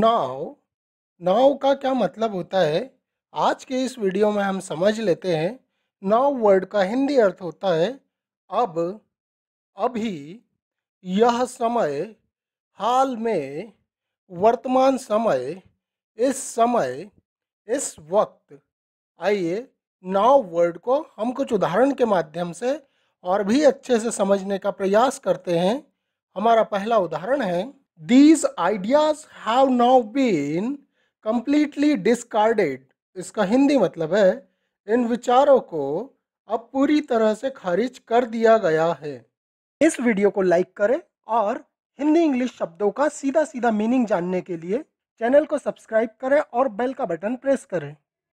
नाव नाव का क्या मतलब होता है आज के इस वीडियो में हम समझ लेते हैं नाव वर्ड का हिंदी अर्थ होता है अब अभी यह समय हाल में वर्तमान समय इस समय इस वक्त आइए नाव वर्ड को हम कुछ उदाहरण के माध्यम से और भी अच्छे से समझने का प्रयास करते हैं हमारा पहला उदाहरण है these ideas have now been completely discarded इसका हिंदी मतलब है इन विचारों को अब पूरी तरह से खारिज कर दिया गया है इस वीडियो को लाइक करें और हिंदी इंग्लिश शब्दों का सीधा सीधा मीनिंग जानने के लिए चैनल को सब्सक्राइब करें और बेल का बटन प्रेस करें